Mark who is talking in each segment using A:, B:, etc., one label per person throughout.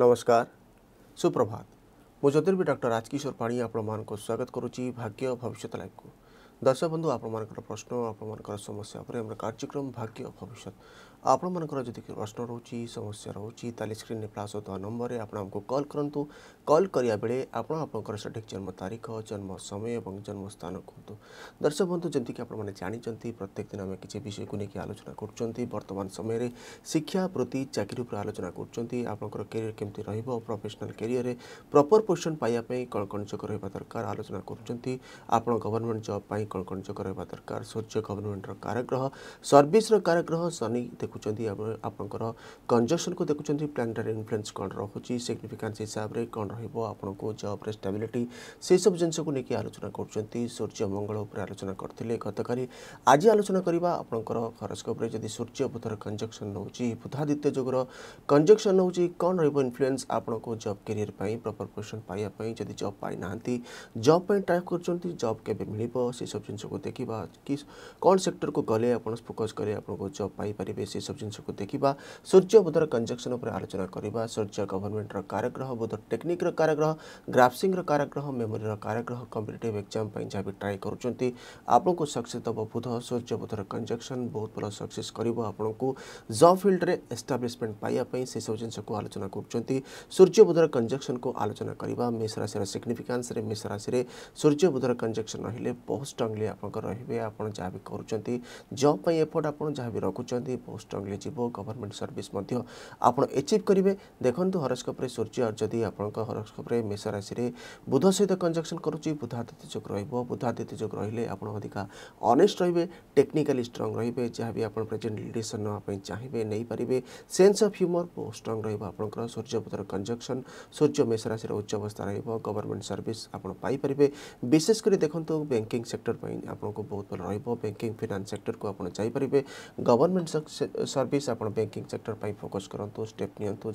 A: नमस्कार सुप्रभात मुजर्वी डर राजकिशोर पाणी आप स्वागत करुँच भाग्य भविष्य लाइफ को दर्शक बंधु आपण मश्न आपण समस्या पर कार्यक्रम भाग्य भविष्य ଆପଣମାନଙ୍କର ଯଦି ପ୍ରଶ୍ନ ରହୁଛି ସମସ୍ୟା ରହୁଛି ତାହେଲେ ସ୍କ୍ରିନ୍ରେ ପ୍ଲାସ୍ ହେଉଥିବା ନମ୍ବରରେ ଆପଣ ଆମକୁ କଲ୍ କରନ୍ତୁ କଲ୍ କରିବା ବେଳେ ଆପଣ ଆପଣଙ୍କର ସଠିକ୍ ଜନ୍ମ ତାରିଖ ଜନ୍ମ ସମୟ ଏବଂ ଜନ୍ମ ସ୍ଥାନ କୁହନ୍ତୁ ଦର୍ଶକ ବନ୍ଧୁ ଯେମିତିକି ଆପଣମାନେ ଜାଣିଛନ୍ତି ପ୍ରତ୍ୟେକ ଦିନ ଆମେ କିଛି ବିଷୟକୁ ନେଇକି ଆଲୋଚନା କରୁଛନ୍ତି ବର୍ତ୍ତମାନ ସମୟରେ ଶିକ୍ଷା ପ୍ରତି ଚାକିରି ଉପରେ ଆଲୋଚନା କରୁଛନ୍ତି ଆପଣଙ୍କର କ୍ୟାରିୟର କେମିତି ରହିବ ପ୍ରଫେସନାଲ୍ କ୍ୟାରିୟରରେ ପ୍ରପର୍ ପୋଜିସନ୍ ପାଇବା ପାଇଁ କ'ଣ କ'ଣ ଯୋଗ ରହିବା ଦରକାର ଆଲୋଚନା କରୁଛନ୍ତି ଆପଣ ଗଭର୍ଣ୍ଣମେଣ୍ଟ ଜବ୍ ପାଇଁ କ'ଣ କ'ଣ ଯୋଗ ରହିବା ଦରକାର ସୂର୍ଯ୍ୟ ଗଭର୍ଣ୍ଣମେଣ୍ଟର କାରଗ୍ରହ ସର୍ଭିସର କାରଗ୍ରହ ଶନି ଦେଖୁ देखुंट कंजक्शन को देखुंत प्लानेटरी इनफ्लुएंस कौन रोचे सिग्निफिकेन्स हिसाब से कौन रण को जब्रे स्टाबिलिटी से सब जिन लेकिन आलोचना कर सूर्य मंगल पर आलोचना करते गतकाल आज आलोचना करवा आपंकर हरस्कोप सूर्य बुधर कंजक्शन रोचे बुधादित्य जुगर कंजक्शन हो कौन रनफ्लुएंस आपण को जब कैरियर प्रपर पोजिशन पाइबापी जब जब पाईना जब ट्राए कर जब के मिल सब जिन देखा कि कौन सेक्टर को गले आप फोकस करेंगे जब पाइपर से से सब जिन देखा सूर्य बोधर कंजक्शन आलोचना करवा सूर्य गवर्नमेंट रारग्रह बोध टेक्निक रारग्रह ग्राफसींग रारग्रह मेमोरी रारग्रह कंपिटेट एक्जाम जहाँ भी ट्राए कर आपन सक्से दब बुध सूर्य बोधर कंजक्शन बहुत भल सक्से कर को जब फिल्ड में एस्टाब्लीशमेंट पाइबा से सब जिन आलोचना करूर्य बुधर कंजक्शन को आलोचना करवा मेष राशि सिग्निफिकान्स मेष राशि सूर्य बोधर कंजक्शन रही बहुत स्ट्रंगली आप रे आप जहाँ भी करुँच आप जहाँ भी रखुच्च बहुत स्ट्रंगली स्ट्रंग गवर्नमेंट सर्विस आचिव करेंगे देखते हरस्कोप सूर्य जदि आप हरस्कोप मेष राशि बुध सहित कंजक्शन करुच्ची बुधादित्य जो रोज बुधादित्य जो रही अधिका अनेस्ट रही टेक्निकाली स्ट्रंग रे जहाँ भी आप प्रेजेन्ट लिडरसन चाहिए नहीं पारे सेन्स अफ ह्यूमर बहुत स्ट्रंग रहा सूर्य बुधर कंजक्शन सूर्य मेष राशि उच्च अवस्था रोज गवर्नमेंट सर्विस आपर विशेषकर देखो बैंकिंग सेक्टर आपको बहुत भल रैंकिंग फिनान्स सेक्टर को आज जापरेंगे गवर्नमेंट सर्विस आप बैंकिंग सेक्टर फोकस करूँ स्टेप नियंतु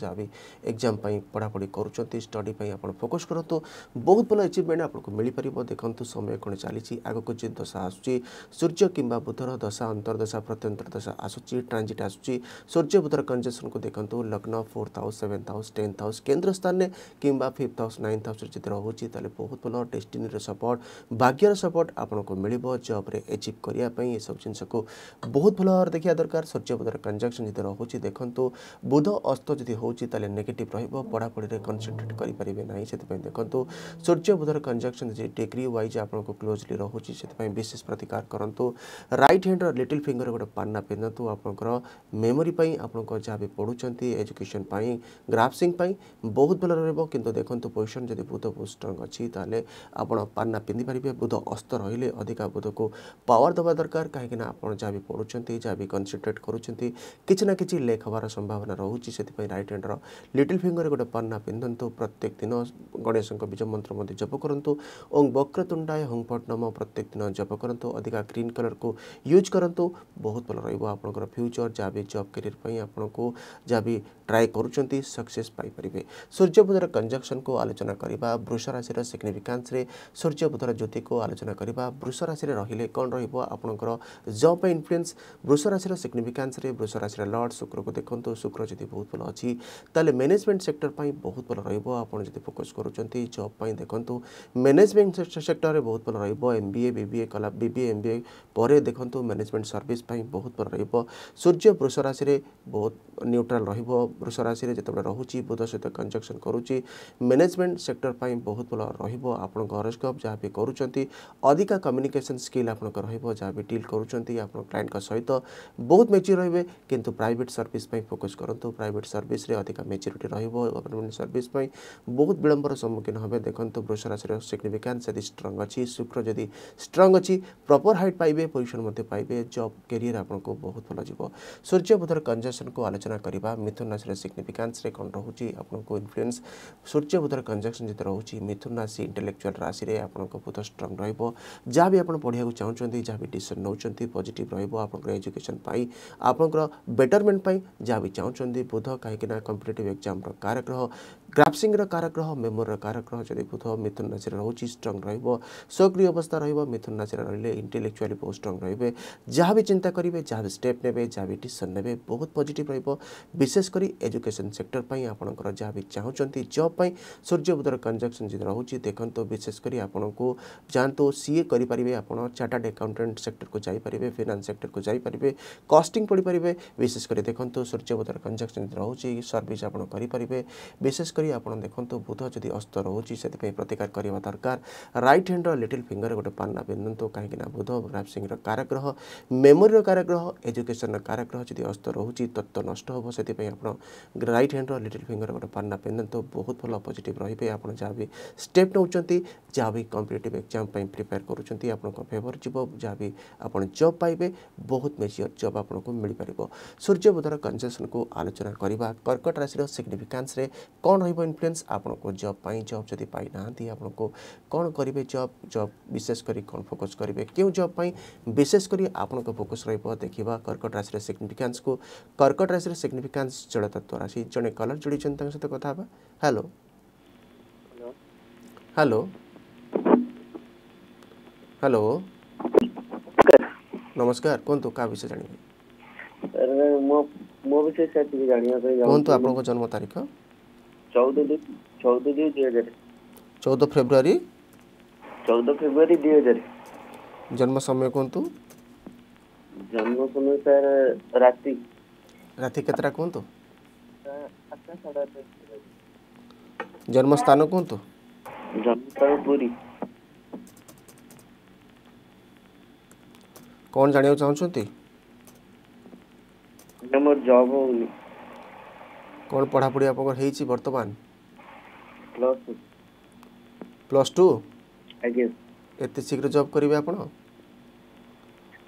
A: एक्जाम पढ़ापढ़ी कर स्टडी आप फोकस करूँ बहुत भल एचिवमेंट आपको मिलपर देखु समय कौन चली आगक जो दशा आसूँ सूर्य कि बुधर दशा अंतर्दशा प्रत्यंतर दशा आसूँ ट्रांजिट आसूँ सूर्य बुधर कंजेसन को देखु लग्न fourth house seventh house tenth house केन्द्र स्थान में कि फिफ्थ हाउस नाइन्थ हाउस जो रोचे बहुत भल डेस्टिनी सपोर्ट भाग्यर सपोर्ट आपको मिले जब्रे एचिव करने सब जिनस को बहुत भल भाव देखा दरकार सूर्य बुध ମାନଙ୍କର କଞ୍ଜକ୍ସନ୍ ଯଦି ରହୁଛି ଦେଖନ୍ତୁ ବୁଧ ଅସ୍ତ ଯଦି ହେଉଛି ତାହେଲେ ନେଗେଟିଭ୍ ରହିବ ପଢ଼ାପଢ଼ିରେ କନସେନ୍ଟ୍ରେଟ୍ କରିପାରିବେ ନାହିଁ ସେଥିପାଇଁ ଦେଖନ୍ତୁ ସୂର୍ଯ୍ୟ ବୁଧର କଞ୍ଜକ୍ସନ୍ ଯଦି ଡିଗ୍ରୀ ୱାଇଜ୍ ଆପଣଙ୍କୁ କ୍ଲୋଜଲି ରହୁଛି ସେଥିପାଇଁ ବିଶେଷ ପ୍ରତିକାର କରନ୍ତୁ ରାଇଟ୍ ହ୍ୟାଣ୍ଡର ଲିଟିଲ୍ ଫିଙ୍ଗର ଗୋଟେ ପାନା ପିନ୍ଧନ୍ତୁ ଆପଣଙ୍କର ମେମୋରି ପାଇଁ ଆପଣଙ୍କ ଯାହା ବି ପଢ଼ୁଛନ୍ତି ଏଜୁକେସନ୍ ପାଇଁ ଗ୍ରାଫସିଂ ପାଇଁ ବହୁତ ଭଲ ରହିବ କିନ୍ତୁ ଦେଖନ୍ତୁ ପୋଜିସନ୍ ଯଦି ବୁଧ ବହୁତ ଷ୍ଟ୍ରଙ୍ଗ ଅଛି ତାହେଲେ ଆପଣ ପାନା ପିନ୍ଧିପାରିବେ ବୁଧ ଅସ୍ତ ରହିଲେ ଅଧିକା ବୁଧକୁ ପାୱାର ଦେବା ଦରକାର କାହିଁକିନା ଆପଣ ଯାହା ବି ପଢ଼ୁଛନ୍ତି ଯାହା ବି କନସେନ୍ଟ୍ରେଟ୍ କରୁଛନ୍ତି करती किसी ना किसी लेख हबार संभावना रोचे से रईट हेंड रिटिल फिंगर गोटे पन्ना पिंधतु प्रत्येक दिन गणेश बीज मंत्र जप करूँ और वक्रतुंडाए हों फट नम प्रत्येक दिन जप करूँ अधिका ग्रीन कलर को यूज करूँ बहुत भल रहा फ्यूचर जहाँ भी जब कैरियर पर आपको जहाँ भी ट्राए कर सक्से सूर्य बुधर कंजक्शन को आलोचना करवा वृष राशि सिग्निफिकान्स सूर्य बुधर ज्योति को आलोचना करवा वृष राशि रही कौन रहा जब इनफ्लुएंस वृष राशि सिग्निफिकान्स ବୃଷ ରାଶିର ଲର୍ଡ଼ ଶୁକ୍ରକୁ ଦେଖନ୍ତୁ ଶୁକ୍ର ଯଦି ବହୁତ ଭଲ ଅଛି ତାହେଲେ ମ୍ୟାନେଜମେଣ୍ଟ ସେକ୍ଟର ପାଇଁ ବହୁତ ଭଲ ରହିବ ଆପଣ ଯଦି ଫୋକସ୍ କରୁଛନ୍ତି ଜବ୍ ପାଇଁ ଦେଖନ୍ତୁ ମ୍ୟାନେଜମେଣ୍ଟ ସେକ୍ଟରରେ ବହୁତ ଭଲ ରହିବ ଏମ୍ ବିଏ ବିବିଏ କଲା ବିବିଏ ଏମ୍ ବିଏ ପରେ ଦେଖନ୍ତୁ ମ୍ୟାନେଜମେଣ୍ଟ ସର୍ଭିସ୍ ପାଇଁ ବହୁତ ଭଲ ରହିବ ସୂର୍ଯ୍ୟ ବୃଷ ରାଶିରେ ବହୁତ ନ୍ୟୁଟ୍ରାଲ୍ ରହିବ ବୃଷ ରାଶିରେ ଯେତେବେଳେ ରହୁଛି ବୁଧ ସହିତ କଞ୍ଜକ୍ସନ୍ କରୁଛି ମ୍ୟାନେଜମେଣ୍ଟ ସେକ୍ଟର ପାଇଁ ବହୁତ ଭଲ ରହିବ ଆପଣଙ୍କ ହରସ୍କୋପ୍ ଯାହା ବି କରୁଛନ୍ତି ଅଧିକା କମ୍ୟୁନିକେସନ୍ ସ୍କିଲ୍ ଆପଣଙ୍କ ରହିବ ଯାହା ବି ଡିଲ୍ କରୁଛନ୍ତି ଆପଣ କ୍ଲାଏଣ୍ଟଙ୍କ ସହିତ ବହୁତ ମେଚୁର୍ ରହିବେ किंतु प्राइट सर्विस फोकस करूँ प्राइट सर्विस अधिक मेच्यूरी रवर्नमेंट सर्विस बहुत विलंबर सम्मुखीन हमें देखते वृष राशि सिग्निफिका से स्ट्रंग अच्छी शुक्र जब स्ट्रंग अच्छी प्रपर हाइट पाए पोजिशन पाए जब कैरियर आपको बहुत भल जीव सूर्य बुधर कंजक्शन को आलोचना करवा मिथुन राशि सिग्निफिका कौन रोच को इनफ्लुएंस सूर्य बुधर कंजक्शन जो रोच मिथुन राशि इंटेलेक्चुआल राशि आपको बहुत स्ट्रंग रोक जहाँ भी आप पढ़ाक चाहूँ जहाँ भी डिसीजन नौ पजिट रोक एजुकेशन बेटरमेंट जहाँ भी चाहते बुध कहीं कंपिटेटिव एक्जाम काराग्रह ग्राफसींग काराग्रह मेमोरी काराग्रह जब बुध मिथुन राशि रोच स्ट्रंग रक्रिय अवस्था रिथुन राशि रही है इंटेलेक्चुआली बहुत स्ट्रंग रे जहाँ भी चिंता करेंगे जहाँ भी स्टेप ने जहाँ भी डिशन ने बहुत पजिट रशेषकर एजुकेशन सेक्टर पर आप भी चाहूँ जब्पाई सूर्य बुधर कंजक्शन जी रोच देखो विशेषकर आपको जातु सीए करेंगे आप चार्टार्ड एकाउंटेट सेक्टर को जापारे फिनान्स सेक्टर को जापारे कस्टिंग पड़ करेंगे विशेषकर देखो सूर्य बुधर कंजक्शन रोच सर्विस आपे विशेषकर आपत देखते बुध जदि अस्त रोज से प्रतिकार करने दरकार रईट हैंड रिटिल फिंगर गोटे पाना पिंधतु कहीं बुध राम सिंह काराग्रह मेमोरी काराग्रह एजुकेशन काराग्रह जब अस्त रोच तत्व नष्ट हो रईट हैंड रिटिल फिंगर गोटे पाना पिंधतु बहुत भल पजिट रही आप जहाँ भी स्टेप नौ भी कंपिटेट एक्जाम प्रिपेयर कर फेवर जी जहाँ भी आप जब पाए बहुत मेजर जब आपको मिल पार सूर्य बुधर कंजेसन को आलोचना करवा कर्कट राशि सिग्निफिकान्स कौन रनफ्लुएंस आपन को जब पाई जब जब पाई ना कौन करेंगे जब जब विशेषकर कौन फोकस करेंगे क्यों जब विशेषकर आपन को फोकस रखा कर्कट राशि सिग्निफिकान्स को कर्कट राशि सिग्निफिकान्स तत्व राशि जन कलर जोड़ी सहित कथ हेलो हेलो हेलो नमस्कार कौन तो क्या विषय जानवे
B: ମୁଁ ମୋ ବିଷୟରେ ସାର୍ ଟିକେ ଜାଣିବା ପାଇଁ କୁହନ୍ତୁ ଆପଣଙ୍କ ଜନ୍ମ ତାରିଖ ଚଉଦ ଦୁଇ ଚଉଦ ଦୁଇ ଦୁଇ ହଜାର
A: ଚଉଦ ଫେବୃଆରୀ
B: ଚଉଦ ଫେବୃଆରୀ ଦୁଇ ହଜାର
A: ଜନ୍ମ ସମୟ କୁହନ୍ତୁ
B: ଜନ୍ମ ସମୟ ସାର୍ ରାତି
A: ରାତି କେତେଟା କୁହନ୍ତୁ ଜନ୍ମସ୍ଥାନ କୁହନ୍ତୁ
B: ଜନ୍ମସ୍ଥାନ ପୁରୀ
A: କ'ଣ ଜାଣିବାକୁ ଚାହୁଁଛନ୍ତି
B: ମୋର ଜବ୍ ହଉନି
A: କ'ଣ ପଢ଼ାପଢ଼ି ଆପଣଙ୍କର ହେଇଛି ବର୍ତ୍ତମାନ ପ୍ଲସ୍ ଟୁ ପ୍ଲସ୍ ଟୁ ଆଜ୍ଞା ଏତେ ଶୀଘ୍ର ଜବ୍ କରିବେ ଆପଣ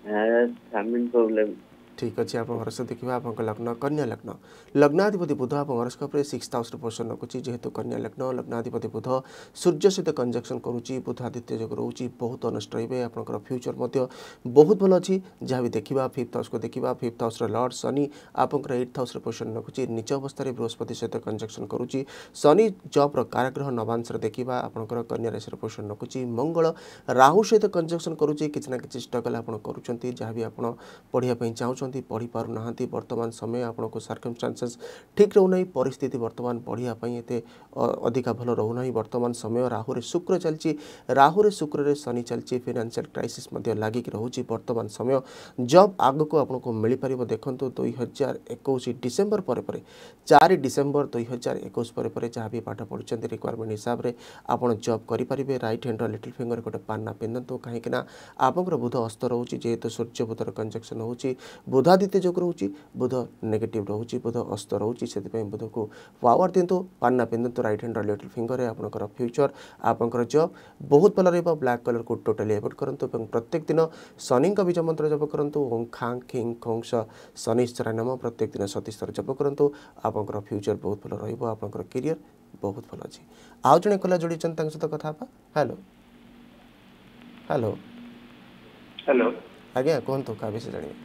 A: ଫ୍ୟାମିଲି ପ୍ରୋବ୍ଲେମ୍ ଠିକ୍ ଅଛି ଆପଣ ହରସ ଦେଖିବା ଆପଣଙ୍କ ଲଗ୍ନ କନ୍ୟା ଲଗ୍ନ ଲଗ୍ନାଧିପତି ବୁଧ ଆପଣଙ୍କ ହରସ୍କୋପ ଉପରେ ସିକ୍ସ ହାଉସ୍ରେ ପୋଷଣ ରଖୁଛି ଯେହେତୁ କନ୍ୟା ଲଗ୍ନ ଲଗ୍ନାଧିପତି ବୁଧ ସୂର୍ଯ୍ୟ ସହିତ କଞ୍ଜକ୍ସନ୍ କରୁଛି ବୁଧ ଆଦିତ୍ୟ ଯୋଗ ରହୁଛି ବହୁତ ଅନଷ୍ଟ ରହିବେ ଆପଣଙ୍କର ଫ୍ୟୁଚର୍ ମଧ୍ୟ ବହୁତ ଭଲ ଅଛି ଯାହା ବି ଦେଖିବା ଫିଫ୍ଥ ହାଉସ୍କୁ ଦେଖିବା ଫିଫ୍ଥ ହାଉସ୍ର ଲର୍ଡ଼ ଶନି ଆପଣଙ୍କର ଏଇଟ୍ ହାଉସ୍ରେ ପୋଷଣ ରଖୁଛି ନିଜ ଅବସ୍ଥାରେ ବୃହସ୍ପତି ସହିତ କଞ୍ଜକ୍ସନ୍ କରୁଛି ଶନି ଜବ୍ର କାରାଗ୍ରହ ନବାଂଶରେ ଦେଖିବା ଆପଣଙ୍କର କନ୍ୟା ରାଶିର ପୋଷଣ ରଖୁଛି ମଙ୍ଗଳ ରାହୁ ସହିତ କଞ୍ଜକ୍ସନ୍ କରୁଛି କିଛି ନା କିଛି ଷ୍ଟ୍ରଗଲ୍ ଆପଣ କରୁଛନ୍ତି ଯାହା ବି ଆପଣ ପଢ଼ିବା ପାଇଁ ଚାହୁଁଛନ୍ତି ପାରୁନାହାନ୍ତି ପଢ଼ି ପାରୁନାହାନ୍ତି ବର୍ତ୍ତମାନ ସମୟ ଆପଣଙ୍କ ସର୍କମଷ୍ଟାନ୍ସେସ୍ ଠିକ୍ ରହୁନାହିଁ ପରିସ୍ଥିତି ବର୍ତ୍ତମାନ ପଢ଼ିବା ପାଇଁ ଏତେ ଅଧିକା ଭଲ ରହୁନାହିଁ ବର୍ତ୍ତମାନ ସମୟ ରାହୁରେ ଶୁକ୍ର ଚାଲିଛି ରାହୁରେ ଶୁକ୍ରରେ ଶନି ଚାଲିଛି ଫିନାନ୍ସିଆଲ କ୍ରାଇସିସ୍ ମଧ୍ୟ ଲାଗିକି ରହୁଛି ବର୍ତ୍ତମାନ ସମୟ ଜବ୍ ଆଗକୁ ଆପଣଙ୍କୁ ମିଳିପାରିବ ଦେଖନ୍ତୁ ଦୁଇ ହଜାର ଏକୋଇଶ ଡିସେମ୍ବର ପରେ ପରେ ଚାରି ଡିସେମ୍ବର ଦୁଇ ହଜାର ଏକୋଇଶ ପରେ ପରେ ଯାହା ବି ପାଠ ପଢ଼ୁଛନ୍ତି ରିକ୍ୱାରମେଣ୍ଟ ହିସାବରେ ଆପଣ ଜବ୍ କରିପାରିବେ ରାଇଟ୍ ହ୍ୟାଣ୍ଡର ଲିଟିଲ୍ ଫିଙ୍ଗର ଗୋଟେ ପାନା ପିନ୍ଧନ୍ତୁ କାହିଁକିନା ଆପଣଙ୍କର ବୁଧ ଅସ୍ତ ରହୁଛି ଯେହେତୁ ସୂର୍ଯ୍ୟ ବୁଧର କଞ୍ଜକ୍ସନ୍ ହେଉଛି ବୁଧାଦିତ୍ୟ ଯୋଗ ରହୁଛି ବୁଧ ନେଗେଟିଭ୍ ରହୁଛି ବୁଧ ଅସ୍ତ ରହୁଛି ସେଥିପାଇଁ ବୁଧକୁ ପାୱାର ଦିଅନ୍ତୁ ପାନ୍ନା ପିନ୍ଧନ୍ତୁ ରାଇଟ୍ ହ୍ୟାଣ୍ଡ ରିଲେଟେଡ୍ ଫିଙ୍ଗରରେ ଆପଣଙ୍କର ଫ୍ୟୁଚର୍ ଆପଣଙ୍କର ଜବ୍ ବହୁତ ଭଲ ରହିବ ବ୍ଲାକ୍ କଲର୍କୁ ଟୋଟାଲି ଏଭୋଏଡ଼ କରନ୍ତୁ ଏବଂ ପ୍ରତ୍ୟେକ ଦିନ ଶନିଙ୍କ ବୀଜ ମନ୍ତ୍ର ଜପ କରନ୍ତୁ ଓଁ ଖାଂ ଖିଂ ଖଂସ ଶନିଶ୍ଚରା ନାମ ପ୍ରତ୍ୟେକ ଦିନ ସତୀଶ୍ଚର ଜପ କରନ୍ତୁ ଆପଣଙ୍କର ଫ୍ୟୁଚର୍ ବହୁତ ଭଲ ରହିବ ଆପଣଙ୍କର କ୍ୟାରିୟର୍ ବହୁତ ଭଲ ଅଛି ଆଉ ଜଣେ କଲା ଯୋଡ଼ିଛନ୍ତି ତାଙ୍କ ସହିତ କଥା ହେବା ହ୍ୟାଲୋ ହ୍ୟାଲୋ ହ୍ୟାଲୋ ଆଜ୍ଞା କୁହନ୍ତୁ କାହା ବିଷୟ ଜାଣିବେ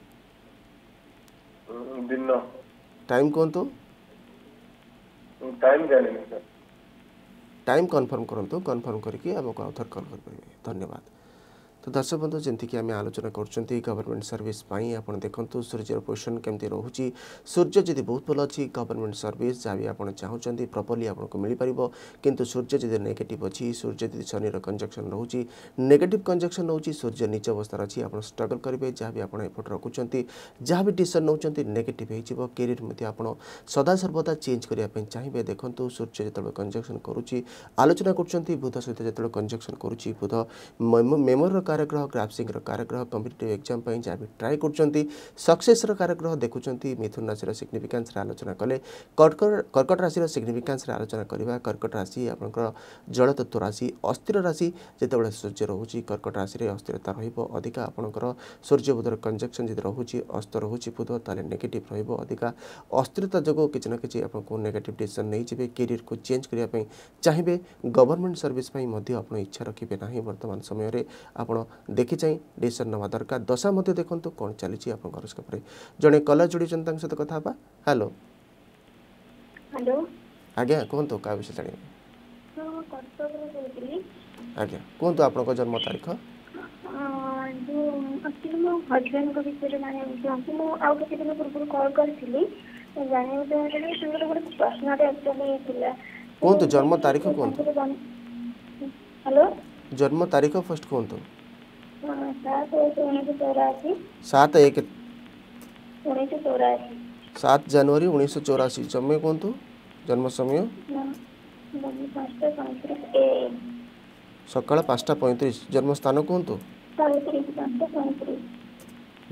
A: ଦିନ ଟାଇମ୍ କୁହନ୍ତୁ
B: ଟାଇମ୍ ଜାଣିନି ସାର୍
A: ଟାଇମ୍ କନଫର୍ମ କରନ୍ତୁ କନଫର୍ମ କରିକି ଆମକୁ ଆଉ ଥରେ କଲ୍ କରିପାରିବେ ଧନ୍ୟବାଦ তো দর্শক বন্ধু যেমিকি আমি আলোচনা করছেন গভর্নমেন্ট সর্ভিস পাই আপনার দেখুন সূর্যের পোজিশন কমিটি রয়েছে সূর্য যদি বহু ভালো অনেক গভর্নমেন্ট সর্ভিস যা বি আপনার চাহুমান প্রপরলি আপনার মিপার কিন্তু সূর্য যদি নেগেটিভ অনেক সূর্য যদি শনির কনজকশন রয়েছে নেগেটিভ কনজকশন রয়েছে সূর্য নিচ অবস্থার অনেক আপনার স্ট্রগল করবে যা বি আপনার এপটে রাখুন যা বি ডিসিশন নেওয়া নেগেটিভ হয়ে যাব কেরিয়ার মধ্যে আপনার সদা সর্বদা চেঞ্জ করা চাইবে দেখুন সূর্য যেত কনজকশন করুচি আলোচনা করছেন বুধ সহ যেত কনজকশন করুচি বুধ মেমোর କାରଗ୍ରହ ଗ୍ରାଫସିଂର କାରଗ୍ରହ କମ୍ପିଟେଟିଭ୍ ଏକ୍ଜାମ୍ ପାଇଁ ଯାହା ବି ଟ୍ରାଏ କରୁଛନ୍ତି ସକ୍ସେସ୍ର କାରଗ୍ରହ ଦେଖୁଛନ୍ତି ମିଥୁନ ରାଶିର ସିଗ୍ନିଫିକାନ୍ସରେ ଆଲୋଚନା କଲେ କର୍କଟ ରାଶିର ସିଗ୍ନିଫିକାନ୍ସରେ ଆଲୋଚନା କରିବା କର୍କଟ ରାଶି ଆପଣଙ୍କର ଜଳତତ୍ତ୍ୱ ରାଶି ଅସ୍ଥିର ରାଶି ଯେତେବେଳେ ସୂର୍ଯ୍ୟ ରହୁଛି କର୍କଟ ରାଶିରେ ଅସ୍ଥିରତା ରହିବ ଅଧିକା ଆପଣଙ୍କର ସୂର୍ଯ୍ୟ ବୁଧର କଞ୍ଜକ୍ସନ୍ ଯଦି ରହୁଛି ଅସ୍ତ ରହୁଛି ବୁଧ ତାହେଲେ ନେଗେଟିଭ୍ ରହିବ ଅଧିକା ଅସ୍ଥିରତା ଯୋଗୁଁ କିଛି ନା କିଛି ଆପଣଙ୍କୁ ନେଗେଟିଭ୍ ଡିସିସନ୍ ନେଇଯିବେ କ୍ୟାରିୟରକୁ ଚେଞ୍ଜ କରିବା ପାଇଁ ଚାହିଁବେ ଗଭର୍ଣ୍ଣମେଣ୍ଟ ସର୍ଭିସ୍ ପାଇଁ ମଧ୍ୟ ଆପଣ ଇଚ୍ଛା ରଖିବେ ନାହିଁ ବର୍ତ୍ତମାନ ସମୟରେ ଆପଣ ଦେଖି ଚାହିଁ ଡିସିସନ୍ ନେବା ଦରକାର ଦଶା ମଧ୍ୟ ଦେଖନ୍ତୁ କ'ଣ ଚାଲିଛି ଆପଣଙ୍କ ହରସ୍କୋପରେ ଜଣେ କଲର୍ ଯୋଡ଼ିଛନ୍ତି ତାଙ୍କ ସହିତ କଥା ହେବା ହ୍ୟାଲୋ ହ୍ୟାଲୋ ଆଜ୍ଞା କୁହନ୍ତୁ କାହା ବିଷୟ ଜାଣିବେ ଆଜ୍ଞା କୁହନ୍ତୁ ଆପଣଙ୍କ ଜନ୍ମ ତାରିଖ
B: ମୋ ହଜବେଣ୍ଡଙ୍କ ବିଷୟରେ ଜାଣିବାକୁ ଚାହୁଁଛି ମୁଁ ଆଉ କିଛି ଦିନ ପୂର୍ବରୁ କଲ୍ କରିଥିଲି ଜାଣିବାକୁ ଚାହୁଁଥିଲି ସେମାନଙ୍କର ଗୋଟେ ପ୍ରଶ୍ନଟେ ଆକ୍ଚୁଆଲି ଥିଲା
A: କୁହନ୍ତୁ ଜନ୍ମ ତାରିଖ କୁହନ୍ତୁ
B: ହ୍ୟାଲୋ
A: ଜନ୍ମ ତାରିଖ ଫାର୍ଷ୍ଟ କୁହନ୍ତୁ सात एक सात जानुरी उन्नीस चौराशी समय कहतु जन्म समय सकाल पाँचटा पैंतीस जन्म स्थान कहतु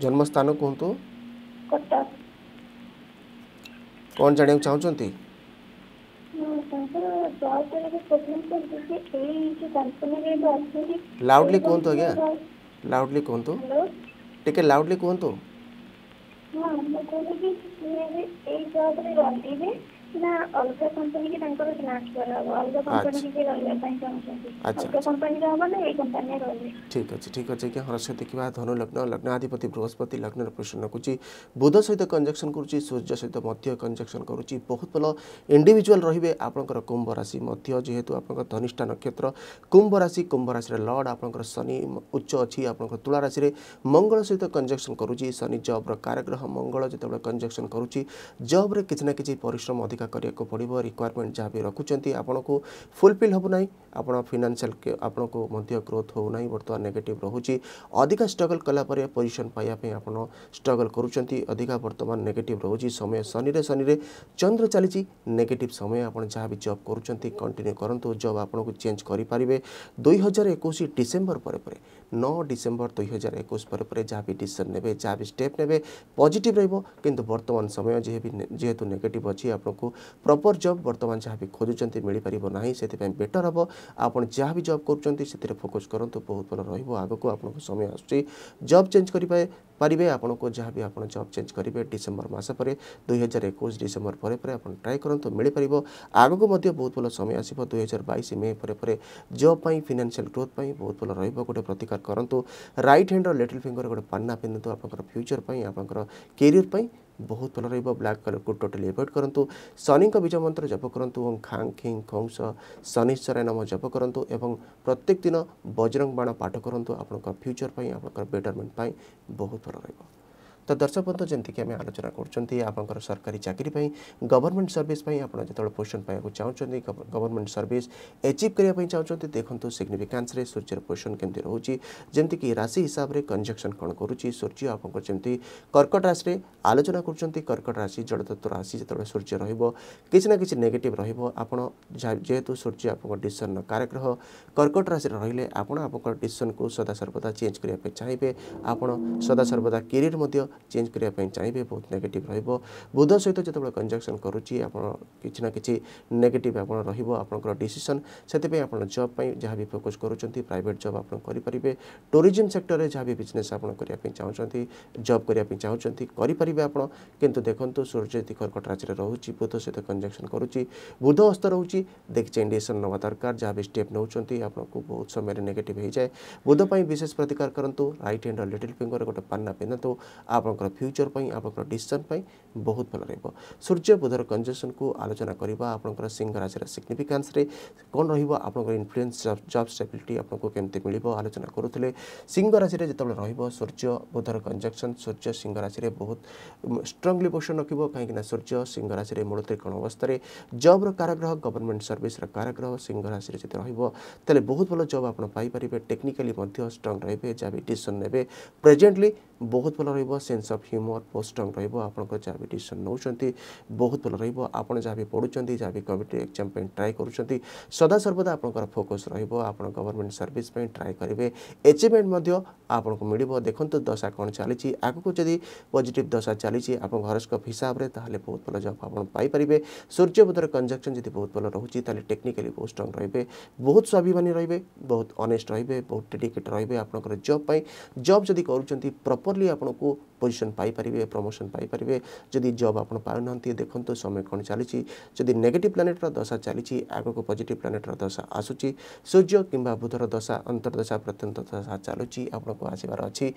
A: जन्म स्थान कहतु कौन जाना चाहते
B: लाउडली कहतु आज्ञा
A: ଲାଉଡ଼ଲି କୁହନ୍ତୁ ଟିକେ ଲାଉଡ଼ଲି କୁହନ୍ତୁ
B: ହଁ ମୁଁ କହୁଥିଲି ଏଇ ଜବ୍ରେ ରହିବେ ନା ଅଲଗା କମ୍ପାନୀ କି ତାଙ୍କର ଟ୍ରାନ୍ସଫର ହବ ଅଲଗା କମ୍ପାନୀ କି ରହିବା ପାଇଁ ଚାହୁଁଛନ୍ତି ଅଲଗା କମ୍ପାନୀରେ ହବ ନା ଏଇ କମ୍ପାନୀରେ ରହିବେ
A: ଠିକ୍ ଅଛି ଠିକ୍ ଅଛି ଆଜ୍ଞା ହରସ୍ୱ ଦେଖିବା ଧନୁ ଲଗ୍ନ ଲଗ୍ନାଧିପତି ବୃହସ୍ପତି ଲଗ୍ନର ପୋଜିସନ୍ ରଖୁଛି ବୁଧ ସହିତ କଞ୍ଜକ୍ସନ୍ କରୁଛି ସୂର୍ଯ୍ୟ ସହିତ ମଧ୍ୟ କଞ୍ଜକ୍ସନ୍ କରୁଛି ବହୁତ ଭଲ ଇଣ୍ଡିଭିଜୁଆଲ୍ ରହିବେ ଆପଣଙ୍କର କୁମ୍ଭ ରାଶି ମଧ୍ୟ ଯେହେତୁ ଆପଣଙ୍କର ଧନିଷ୍ଠା ନକ୍ଷତ୍ର କୁମ୍ଭ ରାଶି କୁମ୍ଭ ରାଶିରେ ଲର୍ଡ଼ ଆପଣଙ୍କର ଶନି ଉଚ୍ଚ ଅଛି ଆପଣଙ୍କର ତୁଳା ରାଶିରେ ମଙ୍ଗଳ ସହିତ କଞ୍ଜକ୍ସନ୍ କରୁଛି ଶନି ଜବ୍ର କାରଗ୍ରହ ମଙ୍ଗଳ ଯେତେବେଳେ କଞ୍ଜକ୍ସନ୍ କରୁଛି ଜବ୍ରେ କିଛି ନା କିଛି ପରିଶ୍ରମ ଅଧିକ ଅଧିକା କରିବାକୁ ପଡ଼ିବ ରିକ୍ୱାରମେଣ୍ଟ ଯାହା ବି ରଖୁଛନ୍ତି ଆପଣଙ୍କୁ ଫୁଲଫିଲ୍ ହେବ ନାହିଁ ଆପଣ ଫିନାନ୍ସିଆଲ ଆପଣଙ୍କୁ ମଧ୍ୟ ଗ୍ରୋଥ୍ ହେଉନାହିଁ ବର୍ତ୍ତମାନ ନେଗେଟିଭ୍ ରହୁଛି ଅଧିକା ଷ୍ଟ୍ରଗଲ୍ କଲା ପରେ ପୋଜିସନ୍ ପାଇବା ପାଇଁ ଆପଣ ଷ୍ଟ୍ରଗଲ୍ କରୁଛନ୍ତି ଅଧିକା ବର୍ତ୍ତମାନ ନେଗେଟିଭ୍ ରହୁଛି ସମୟ ଶନିରେ ଶନିରେ ଚନ୍ଦ୍ର ଚାଲିଛି ନେଗେଟିଭ୍ ସମୟ ଆପଣ ଯାହା ବି ଜବ୍ କରୁଛନ୍ତି କଣ୍ଟିନ୍ୟୁ କରନ୍ତୁ ଜବ୍ ଆପଣଙ୍କୁ ଚେଞ୍ଜ କରିପାରିବେ ଦୁଇ ହଜାର ଏକୋଇଶ ଡିସେମ୍ବର ପରେ ପରେ ନଅ ଡିସେମ୍ବର ଦୁଇହଜାର ଏକୋଇଶ ପରେ ପରେ ଯାହା ବି ଡିସିସନ୍ ନେବେ ଯାହା ବି ଷ୍ଟେପ୍ ନେବେ ପଜିଟିଭ୍ ରହିବ କିନ୍ତୁ ବର୍ତ୍ତମାନ ସମୟ ଯେହେତୁ ନେଗେଟିଭ୍ ଅଛି ଆପଣଙ୍କୁ ପ୍ରପର୍ ଜବ୍ ବର୍ତ୍ତମାନ ଯାହା ବି ଖୋଜୁଛନ୍ତି ମିଳିପାରିବ ନାହିଁ ସେଥିପାଇଁ ବେଟର୍ ହେବ ଆପଣ ଯାହା ବି ଜବ୍ କରୁଛନ୍ତି ସେଥିରେ ଫୋକସ୍ କରନ୍ତୁ ବହୁତ ଭଲ ରହିବ ଆଗକୁ ଆପଣଙ୍କ ସମୟ ଆସୁଛି ଜବ୍ ଚେଞ୍ଜ କରିବା পারিবে আপনার যা বি আপনার জব চেঞ্জ করবে ডিসেম্বর মাস পরে দুই হাজার একুশ ডিসেম্বর পরে পরে আপনার ট্রাই করতু মিপার আগুক বহুত ভাল সময় আসব দুই হাজার বাইশ মে পরে পরে জব পাই ফিনান্সিয়াল গ্রোথ পাই বহুত ভাল রহব গোটে প্রতিকার করতু রাইট হ্যান্ডর লিটল ফিঙ্গর গোটে পান্না পিন্ধু আপনার ফ্ୟୁଚର୍ ପାଇଁ ଆପଣଙ୍କର କ୍ୟାରିୟର୍ ପାଇଁ বহুত ভালো রইবা ব্ল্যাক কালার কো টোটালি এবাউট করন্তু সানিং কো বিজ মন্ত্র জপ করন্তু এবং খাং কিং খংসা সানিশ্বর নাম জপ করন্তু এবং প্রত্যেক দিন বজ্রংবাণা পাঠ করন্তু আপোনক ফিউচার পাই আপোনক বেটারমেন্ট পাই বহুত ভালো রইবা ତ ଦର୍ଶକ ବନ୍ଧୁ ଯେମିତିକି ଆମେ ଆଲୋଚନା କରୁଛନ୍ତି ଆପଣଙ୍କର ସରକାରୀ ଚାକିରି ପାଇଁ ଗଭର୍ଣ୍ଣମେଣ୍ଟ ସର୍ଭିସ୍ ପାଇଁ ଆପଣ ଯେତେବେଳେ ପୋଜିସନ୍ ପାଇବାକୁ ଚାହୁଁଛନ୍ତି ଗଭର୍ଣ୍ଣମେଣ୍ଟ ସର୍ଭିସ୍ ଏଚିଭ୍ କରିବା ପାଇଁ ଚାହୁଁଛନ୍ତି ଦେଖନ୍ତୁ ସିଗ୍ନିଫିକାନ୍ସରେ ସୂର୍ଯ୍ୟର ପୋଜିସନ୍ କେମିତି ରହୁଛି ଯେମିତିକି ରାଶି ହିସାବରେ କଞ୍ଜକ୍ସନ୍ କ'ଣ କରୁଛି ସୂର୍ଯ୍ୟ ଆପଣଙ୍କର ଯେମିତି କର୍କଟ ରାଶିରେ ଆଲୋଚନା କରୁଛନ୍ତି କର୍କଟ ରାଶି ଜଳତତ୍ତ୍ୱ ରାଶି ଯେତେବେଳେ ସୂର୍ଯ୍ୟ ରହିବ କିଛି ନା କିଛି ନେଗେଟିଭ୍ ରହିବ ଆପଣ ଯେହେତୁ ସୂର୍ଯ୍ୟ ଆପଣଙ୍କ ଡିସିସନ୍ର କାରଗ୍ରହ କର୍କଟ ରାଶିରେ ରହିଲେ ଆପଣ ଆପଣଙ୍କର ଡିସିସନ୍କୁ ସଦାସର୍ବଦା ଚେଞ୍ଜ କରିବା ପାଇଁ ଚାହିଁବେ ଆପଣ ସଦାସର୍ବଦା କ୍ୟାରିୟର୍ ମଧ୍ୟ চেঞ্জ করা চাইবে বহুত নেগেটিভ রহব বুধ সহিত যেতবে কনজকশন করুচি আপনার কিছু না কিছু নেগেটিভ আপনার রহব আপনার ডিসিশন সেপা আপনার জব যা বি ফোকস করছেন প্রাইভেট জব আপনার করে ট্যুরিজম সেক্টরে যা বি বিজনেস আপনার করা চাহুন জব করা চাহুন করে আপনার কিন্তু দেখুন সূর্য যদি কর্কট রাশি রয়েছে বুধ সহ কনজকশন করুচি বুধ অস্ত রয়েছে দেখছেন ডিসিশন নেওয়া দরকার যা বি স্টেপ নেওয়া আপনার বহু সময় নেগেটিভ হয়ে যায় বুধ বিশেষ প্রতিকার করতু রাইট হ্যান্ড আর লিটিল ফিঙ্গর গোটে পান্না পিঁধু আপনার ଆପଣଙ୍କର ଫ୍ୟୁଚର୍ ପାଇଁ ଆପଣଙ୍କର ଡିସିସନ୍ ପାଇଁ ବହୁତ ଭଲ ରହିବ ସୂର୍ଯ୍ୟ ବୁଧର କଞ୍ଜେସନ୍କୁ ଆଲୋଚନା କରିବା ଆପଣଙ୍କର ସିଂହ ରାଶିର ସିଗ୍ନିଫିକାନ୍ସରେ କ'ଣ ରହିବ ଆପଣଙ୍କର ଇନଫ୍ଲୁଏନ୍ସ ଜବ୍ ଷ୍ଟାବିଲିଟି ଆପଣଙ୍କୁ କେମିତି ମିଳିବ ଆଲୋଚନା କରୁଥିଲେ ସିଂହ ରାଶିରେ ଯେତେବେଳେ ରହିବ ସୂର୍ଯ୍ୟ ବୁଧର କଞ୍ଜକ୍ସନ୍ ସୂର୍ଯ୍ୟ ସିଂହ ରାଶିରେ ବହୁତ ଷ୍ଟ୍ରଙ୍ଗଲି ପୋଜିସନ୍ ରଖିବ କାହିଁକିନା ସୂର୍ଯ୍ୟ ସିଂହ ରାଶିରେ ମୂଳ ତ୍ରିକୋଣ ଅବସ୍ଥାରେ ଜବ୍ର କାରାଗ୍ରହ ଗଭର୍ଣ୍ଣମେଣ୍ଟ ସର୍ଭିସର କାରାଗ୍ରହ ସିଂହ ରାଶିରେ ଯଦି ରହିବ ତାହେଲେ ବହୁତ ଭଲ ଜବ୍ ଆପଣ ପାଇପାରିବେ ଟେକ୍ନିକାଲି ମଧ୍ୟ ଷ୍ଟ୍ରଙ୍ଗ ରହିବେ ଯାହା ବି ଡିସିସନ୍ ନେବେ ପ୍ରେଜେଣ୍ଟଲି ବହୁତ ଭଲ ରହିବ ସେ ସେନ୍ସ ଅଫ୍ ହ୍ୟୁମର୍ ବହୁତ ଷ୍ଟ୍ରଙ୍ଗ ରହିବ ଆପଣଙ୍କ ଯାହା ବି ଡିସିସନ୍ ନେଉଛନ୍ତି ବହୁତ ଭଲ ରହିବ ଆପଣ ଯାହା ବି ପଢ଼ୁଛନ୍ତି ଯାହା ବି କମ୍ପିଟି ଏକ୍ଜାମ୍ ପାଇଁ ଟ୍ରାଏ କରୁଛନ୍ତି ସଦାସର୍ବଦା ଆପଣଙ୍କର ଫୋକସ୍ ରହିବ ଆପଣ ଗଭର୍ଣ୍ଣମେଣ୍ଟ ସର୍ଭିସ୍ ପାଇଁ ଟ୍ରାଏ କରିବେ ଏଚିଭମେଣ୍ଟ ମଧ୍ୟ ଆପଣଙ୍କୁ ମିଳିବ ଦେଖନ୍ତୁ ଦଶା କ'ଣ ଚାଲିଛି ଆଗକୁ ଯଦି ପଜିଟିଭ୍ ଦଶା ଚାଲିଛି ଆପଣଙ୍କ ହରସ୍କୋପ୍ ହିସାବରେ ତାହେଲେ ବହୁତ ଭଲ ଜବ୍ ଆପଣ ପାଇପାରିବେ ସୂର୍ଯ୍ୟ ବୁଧର କଞ୍ଜକ୍ସନ୍ ଯଦି ବହୁତ ଭଲ ରହୁଛି ତାହେଲେ ଟେକ୍ନିକାଲି ବହୁତ ଷ୍ଟ୍ରଙ୍ଗ ରହିବେ ବହୁତ ସ୍ୱାଭିମାନୀ ରହିବେ ବହୁତ ଅନେଷ୍ଟ ରହିବେ ବହୁତ ଡେଡିକେଟ୍ ରହିବେ ଆପଣଙ୍କର ଜବ୍ ପାଇଁ ଜବ୍ ଯଦି କରୁଛନ୍ତି ପ୍ରପରଲି ଆପଣଙ୍କୁ ପୋଜିସନ୍ ପାଇପାରିବେ ପ୍ରମୋସନ୍ ପାଇପାରିବେ ଯଦି ଜବ୍ ଆପଣ ପାଉନାହାନ୍ତି ଦେଖନ୍ତୁ ସମୟ କ'ଣ ଚାଲିଛି ଯଦି ନେଗେଟିଭ୍ ପ୍ଲାନେଟ୍ର ଦଶା ଚାଲିଛି ଆଗକୁ ପଜିଟିଭ୍ ପ୍ଲାନେଟ୍ର ଦଶା ଆସୁଛି ସୂର୍ଯ୍ୟ କିମ୍ବା ବୁଧର ଦଶା ଅନ୍ତର୍ଦଶା ପ୍ରତ୍ୟନ୍ତ ଦଶା ଚାଲୁଛି ଆପଣଙ୍କୁ ଆସିବାର ଅଛି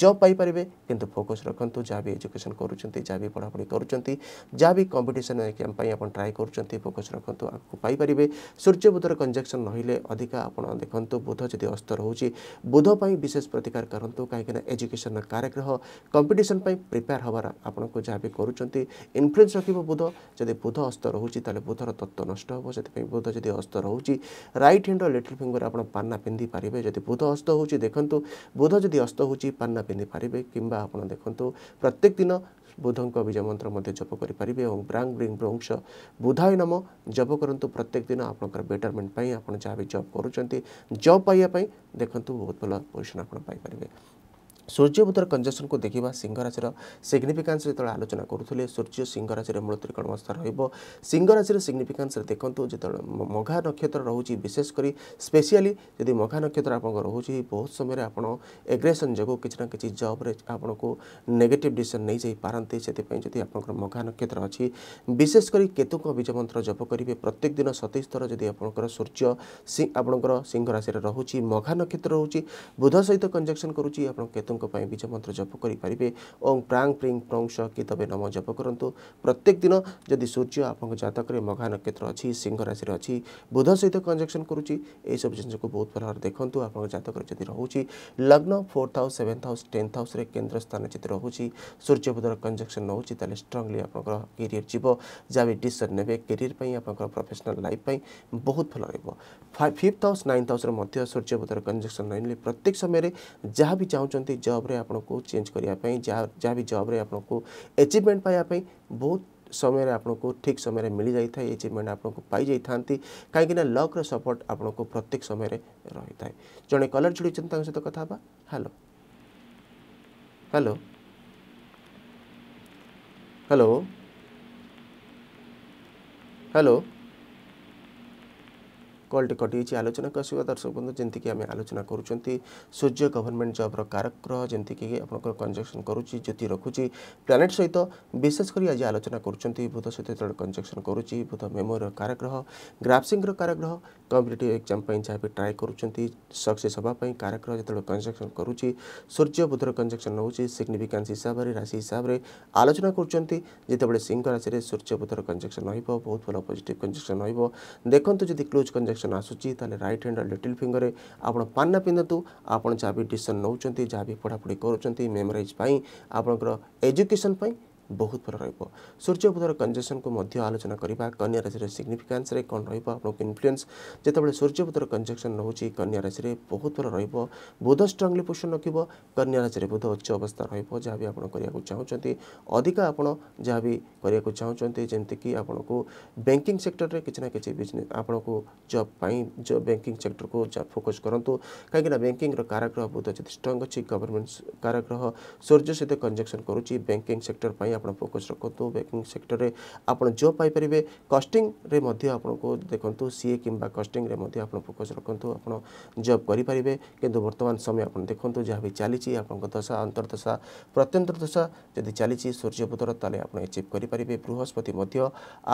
A: ଜବ୍ ପାଇପାରିବେ କିନ୍ତୁ ଫୋକସ୍ ରଖନ୍ତୁ ଯାହା ବି ଏଜୁକେସନ୍ କରୁଛନ୍ତି ଯାହା ବି ପଢ଼ାପଢ଼ି କରୁଛନ୍ତି ଯାହା ବି କମ୍ପିଟିସନ୍ ଏକ୍ଜାମ୍ ପାଇଁ ଆପଣ ଟ୍ରାଏ କରୁଛନ୍ତି ଫୋକସ୍ ରଖନ୍ତୁ ଆଗକୁ ପାଇପାରିବେ ସୂର୍ଯ୍ୟ ବୁଧର କଞ୍ଜକ୍ସନ୍ ରହିଲେ ଅଧିକା ଆପଣ ଦେଖନ୍ତୁ ବୁଧ ଯଦି ଅସ୍ତ ରହୁଛି ବୁଧ ପାଇଁ ବିଶେଷ ପ୍ରତିକାର କରନ୍ତୁ କାହିଁକିନା ଏଜୁକେସନ୍ର କାରଗ୍ରହ କମ୍ପି କମ୍ପିଟିସନ୍ ପାଇଁ ପ୍ରିପେୟାର ହେବାର ଆପଣଙ୍କୁ ଯାହା ବି କରୁଛନ୍ତି ଇନଫ୍ଲୁଏନ୍ସ ରଖିବ ବୁଧ ଯଦି ବୁଧ ଅସ୍ତ ରହୁଛି ତାହେଲେ ବୁଧର ତତ୍ତ୍ୱ ନଷ୍ଟ ହେବ ସେଥିପାଇଁ ବୁଧ ଯଦି ଅସ୍ତ ରହୁଛି ରାଇଟ୍ ହ୍ୟାଣ୍ଡ ଲିଟିଲ୍ ଫିଙ୍ଗର ଆପଣ ପାନ୍ନା ପିନ୍ଧିପାରିବେ ଯଦି ବୁଧ ଅସ୍ତ ହେଉଛି ଦେଖନ୍ତୁ ବୁଧ ଯଦି ଅସ୍ତ ହେଉଛି ପାନ୍ନା ପିନ୍ଧିପାରିବେ କିମ୍ବା ଆପଣ ଦେଖନ୍ତୁ ପ୍ରତ୍ୟେକ ଦିନ ବୁଧଙ୍କ ବିଜୟ ମନ୍ତ୍ର ମଧ୍ୟ ଜପ କରିପାରିବେ ଏବଂ ବ୍ରାଙ୍ଗ ବ୍ରିଙ୍ଗ ବ୍ରଂଶ ବୁଧାୟ ନାମ ଜପ କରନ୍ତୁ ପ୍ରତ୍ୟେକ ଦିନ ଆପଣଙ୍କର ବେଟରମେଣ୍ଟ ପାଇଁ ଆପଣ ଯାହା ବି ଜବ୍ କରୁଛନ୍ତି ଜବ୍ ପାଇବା ପାଇଁ ଦେଖନ୍ତୁ ବହୁତ ଭଲ ପୋଜିସନ୍ ଆପଣ ପାଇପାରିବେ ସୂର୍ଯ୍ୟବୁଧର କଞ୍ଜକ୍ସନ୍କୁ ଦେଖିବା ସିଂହରାଶିର ସିଗ୍ନିଫିକାନ୍ସ ଯେତେବେଳେ ଆଲୋଚନା କରୁଥିଲେ ସୂର୍ଯ୍ୟ ସିଂହରାଶିରେ ମୂଳ ତ୍ରିକୋଣ ଅବସ୍ଥା ରହିବ ସିଂହରାଶିର ସିଗ୍ନିଫିକାନ୍ସରେ ଦେଖନ୍ତୁ ଯେତେବେଳେ ମଘା ନକ୍ଷତ୍ର ରହୁଛି ବିଶେଷ କରି ସ୍ପେସିଆଲି ଯଦି ମଘା ନକ୍ଷତ୍ର ଆପଣଙ୍କ ରହୁଛି ବହୁତ ସମୟରେ ଆପଣ ଏଗ୍ରେସନ୍ ଯୋଗୁଁ କିଛି ନା କିଛି ଜବ୍ରେ ଆପଣଙ୍କୁ ନେଗେଟିଭ୍ ଡିସିସନ୍ ନେଇଯାଇପାରନ୍ତି ସେଥିପାଇଁ ଯଦି ଆପଣଙ୍କର ମଘା ନକ୍ଷତ୍ର ଅଛି ବିଶେଷ କରି କେତୁଙ୍କ ବୀଜମନ୍ତ୍ର ଜପ କରିବେ ପ୍ରତ୍ୟେକ ଦିନ ସତେଇଶ ଥର ଯଦି ଆପଣଙ୍କର ସୂର୍ଯ୍ୟ ଆପଣଙ୍କର ସିଂହ ରାଶିରେ ରହୁଛି ମଘା ନକ୍ଷତ୍ର ରହୁଛି ବୁଧ ସହିତ କଞ୍ଜକ୍ସନ୍ କରୁଛି ଆପଣ କେତୁ ପାଇଁ ବୀଜ ମନ୍ତ୍ର ଜପ କରିପାରିବେ ଓମ୍ ପ୍ରାଙ୍ଗ ପ୍ରିଙ୍ଗ ପ୍ରୌଂ ସ କିତବେ ନମ ଜପ କରନ୍ତୁ ପ୍ରତ୍ୟେକ ଦିନ ଯଦି ସୂର୍ଯ୍ୟ ଆପଣଙ୍କ ଜାତକରେ ମଘା ନକ୍ଷତ୍ର ଅଛି ସିଂହ ରାଶିରେ ଅଛି ବୁଧ ସହିତ କଞ୍ଜକ୍ସନ୍ କରୁଛି ଏହିସବୁ ଜିନିଷକୁ ବହୁତ ଭଲଭାବରେ ଦେଖନ୍ତୁ ଆପଣଙ୍କ ଜାତକରେ ଯଦି ରହୁଛି ଲଗ୍ନ fourth house seventh house tenth ହାଉସ୍ରେ କେନ୍ଦ୍ର ସ୍ଥାନ ଯଦି ରହୁଛି ସୂର୍ଯ୍ୟ ବୁଧର କଞ୍ଜକ୍ସନ୍ ରହୁଛି ତାହେଲେ ଷ୍ଟ୍ରଙ୍ଗଲି ଆପଣଙ୍କର କ୍ୟାରିୟର ଯିବ ଯାହା ବି ଡିସିସନ୍ ନେବେ କ୍ୟାରିୟର ପାଇଁ ଆପଣଙ୍କର ପ୍ରଫେସନାଲ୍ ଲାଇଫ୍ ପାଇଁ ବହୁତ ଭଲ ରହିବ ଫିଫ୍ଥ ହାଉସ୍ ନାଇନ୍ଥ ହାଉସ୍ରେ ମଧ୍ୟ ସୂର୍ଯ୍ୟ ବୁଧର କଞ୍ଜକ୍ସନ୍ ରହିଲେ ପ୍ରତ୍ୟେକ ସମୟରେ ଯାହା ବି ଚାହୁଁଛନ୍ତି जब्रे आपको चेंज करने जहाँ भी जब्रे आपको एचिवमेंट पाइबापी बहुत समय आपको ठीक समय मिल जाए एचिवमेंट आपको पाई जाती कहीं लक्र सपोर्ट आपको प्रत्येक समय रही था जड़े कलर जोड़ी सहित कथा हेलो हेलो हेलो हेलो কলটি কটিয়েছি আলোচনা আসবা দর্শক বন্ধু যেমিকি আমি আলোচনা করছেন সূর্য গভর্নমেন্ট জবর কারক গ্রহ যেমিকি আপনার কনজকশন করুচি জ্যোতি রাখুচি প্লানেট সহিত বিশেষ করে আজ আলোচনা করছেন বুধ সহিত যেত কনজকশন করুচি বুধ মেমোর কারক গ্রহ গ্রাফসিংর কারক গ্রহ কম্পিটিটিভ এক্সাম যা বি ট্রাই করছেন सक्सेस हाँपाई कारक जिते कंजक्शन करुच्च सूर्य बुधर कंजक्शन रोचे सिग्निफिकांस हिसाब से राशि हिसाब से आलोचना करते सिंह राशि सूर्य बुधर कंजक्शन रोज बहुत भल पजिट कंजक्शन रोज देखते जब क्लोज कंजक्शन ଇନ୍ଫେକ୍ସନ୍ ଆସୁଛି ତାହେଲେ ରାଇଟ୍ ହ୍ୟାଣ୍ଡ ଲିଟିଲ୍ ଫିଙ୍ଗରରେ ଆପଣ ପାନା ପିନ୍ଧନ୍ତୁ ଆପଣ ଯାହା ବି ଡିସିସନ୍ ନେଉଛନ୍ତି ଯାହା ବି ପଢ଼ାପଢ଼ି କରୁଛନ୍ତି ମେମୋରାଇଜ୍ ପାଇଁ ଆପଣଙ୍କର ଏଜୁକେସନ୍ ପାଇଁ बहुत भर रहा सूर्य बुधर कंजेसन को मध्य आलोचना करवा कन्या राशि सिग्निफिकेन्स कौन रोक इनफ्लुएंस जो सूर्य बुधर कंजेक्शन रोच कन्या राशि बहुत भर रुध स्ट्रंगली पोषण रखे कन्या राशि बुध उच्च अवस्था रोक जहाँ भी आपको चाहूँ अधिक आपड़ जहाँ भी करने को चाहते जमीक आपको बैंकिंग सेक्टर में किसी ना कि आपन को जब पाई जब बैंकिंग सेक्टर को फोकस करूँ कहीं बैंकिंग काराग्रह बुध जो स्ट्रंग अच्छी गवर्नमेंट काराग्रह सूर्य सहित कंजक्शन करुच्ची बैंकिंग सेक्टर पर ଆପଣ ଫୋକସ୍ ରଖନ୍ତୁ ବ୍ୟାଙ୍କିଂ ସେକ୍ଟରରେ ଆପଣ ଜବ୍ ପାଇପାରିବେ କଷ୍ଟିଂରେ ମଧ୍ୟ ଆପଣଙ୍କୁ ଦେଖନ୍ତୁ ସିଏ କିମ୍ବା କଷ୍ଟିଂରେ ମଧ୍ୟ ଆପଣ ଫୋକସ୍ ରଖନ୍ତୁ ଆପଣ ଜବ୍ କରିପାରିବେ କିନ୍ତୁ ବର୍ତ୍ତମାନ ସମୟ ଆପଣ ଦେଖନ୍ତୁ ଯାହା ବି ଚାଲିଛି ଆପଣଙ୍କ ଦଶା ଅନ୍ତର୍ଦଶା ପ୍ରତ୍ୟନ୍ତର୍ଦଶା ଯଦି ଚାଲିଛି ସୂର୍ଯ୍ୟବୁଧର ତାହେଲେ ଆପଣ ଏଚିଭ୍ କରିପାରିବେ ବୃହସ୍ପତି ମଧ୍ୟ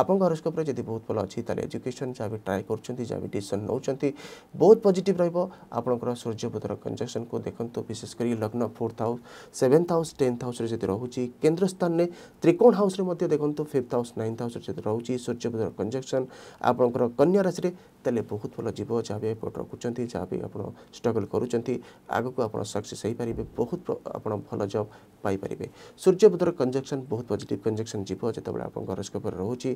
A: ଆପଣଙ୍କ ହରସ୍କୋପ୍ରେ ଯଦି ବହୁତ ଭଲ ଅଛି ତାହେଲେ ଏଜୁକେସନ୍ ଯାହା ବି ଟ୍ରାଏ କରୁଛନ୍ତି ଯାହା ବି ଡିସିସନ୍ ନେଉଛନ୍ତି ବହୁତ ପଜିଟିଭ୍ ରହିବ ଆପଣଙ୍କର ସୂର୍ଯ୍ୟବୁଧର କଞ୍ଜକ୍ସନ୍କୁ ଦେଖନ୍ତୁ ବିଶେଷ କରି ଲଗ୍ନ fourth house seventh house tenth ହାଉସ୍ରେ ଯଦି ରହୁଛି କେନ୍ଦ୍ର ସ୍ଥାନରେ ତ୍ରିକୋଣ ହାଉସ୍ରେ ମଧ୍ୟ ଦେଖନ୍ତୁ ଫିଫ୍ଥ ହାଉସ୍ ନାଇନ୍ଥ ହାଉସ୍ରେ ଯେତେ ରହୁଛି ସୂର୍ଯ୍ୟପୁତ୍ର କଞ୍ଜକ୍ସନ୍ ଆପଣଙ୍କର କନ୍ୟା ରାଶିରେ ତାହେଲେ ବହୁତ ଭଲ ଯିବ ଯାହା ବି ଏପଟ ରଖୁଛନ୍ତି ଯାହା ବି ଆପଣ ଷ୍ଟ୍ରଗଲ୍ କରୁଛନ୍ତି ଆଗକୁ ଆପଣ ସକ୍ସେସ୍ ହୋଇପାରିବେ ବହୁତ ଆପଣ ଭଲ ଜବ୍ ପାଇପାରିବେ ସୂର୍ଯ୍ୟ ବୁଧର କଞ୍ଜକ୍ସନ୍ ବହୁତ ପଜିଟିଭ୍ କଞ୍ଜକ୍ସନ୍ ଯିବ ଯେତେବେଳେ ଆପଣଙ୍କ ହରସ୍କୋପରେ ରହୁଛି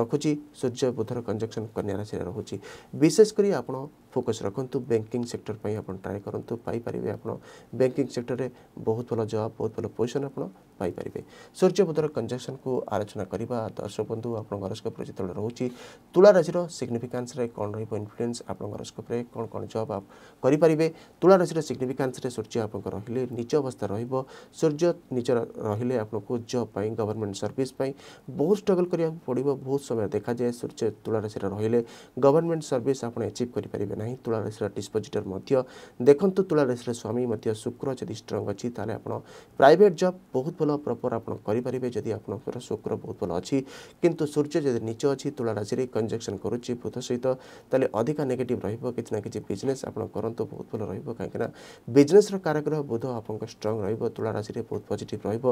A: ରଖୁଛି ସୂର୍ଯ୍ୟ ବୁଧର କଞ୍ଜକ୍ସନ୍ କନ୍ୟା ରାଶିରେ ରହୁଛି ବିଶେଷ କରି ଆପଣ ଫୋକସ୍ ରଖନ୍ତୁ ବ୍ୟାଙ୍କିଂ ସେକ୍ଟର ପାଇଁ ଆପଣ ଟ୍ରାଏ କରନ୍ତୁ ପାଇପାରିବେ ଆପଣ ବ୍ୟାଙ୍କିଂ ସେକ୍ଟରରେ ବହୁତ ଭଲ ଜବ୍ ବହୁତ ଭଲ ପୋଜିସନ୍ ଆପଣ ପାଇପାରିବେ ସୂର୍ଯ୍ୟ ବୁଧର କଞ୍ଜକ୍ସନ୍କୁ ଆଲୋଚନା କରିବା ଦର୍ଶକ ବନ୍ଧୁ ଆପଣଙ୍କ ହରସ୍କୋପରେ ଯେତେବେଳେ ରହୁଛି ତୁଳା ରାଶିର ସିଗ୍ନିଫିକାନ୍ସରେ कौन रहा इनफ्लुएंस आपण हरोस्कोप कौन कौन जब आप करें तुला राशि सिग्निफिकांस सूर्य आप रे निज अवस्था रूर्य निज रही आपको जब गवर्नमेंट सर्विस बहुत स्ट्रगल करा पड़ो बहुत समय देखा जाए सूर्य तुलाशि रे गवर्नमेंट सर्विस आप एचिव करेंगे ना तुला डिस्पोजिटर देखूँ तुला स्वामी शुक्र जब स्ट्रंग अच्छी तेल आप प्राइट जब बहुत भल प्रपर आप जदि आप शुक्र बहुत भल अच्छी कितु सूर्य जब नीचे अच्छी तुला राशि कंजक्शन करुच्ची बुध सहित ତାହେଲେ ଅଧିକା ନେଗେଟିଭ୍ ରହିବ କିଛି ନା କିଛି ବିଜନେସ୍ ଆପଣ କରନ୍ତୁ ବହୁତ ଭଲ ରହିବ କାହିଁକିନା ବିଜନେସ୍ର କାରଗ୍ରହ ବୁଧ ଆପଣଙ୍କ ଷ୍ଟ୍ରଙ୍ଗ ରହିବ ତୁଳା ରାଶିରେ ବହୁତ ପଜିଟିଭ୍ ରହିବ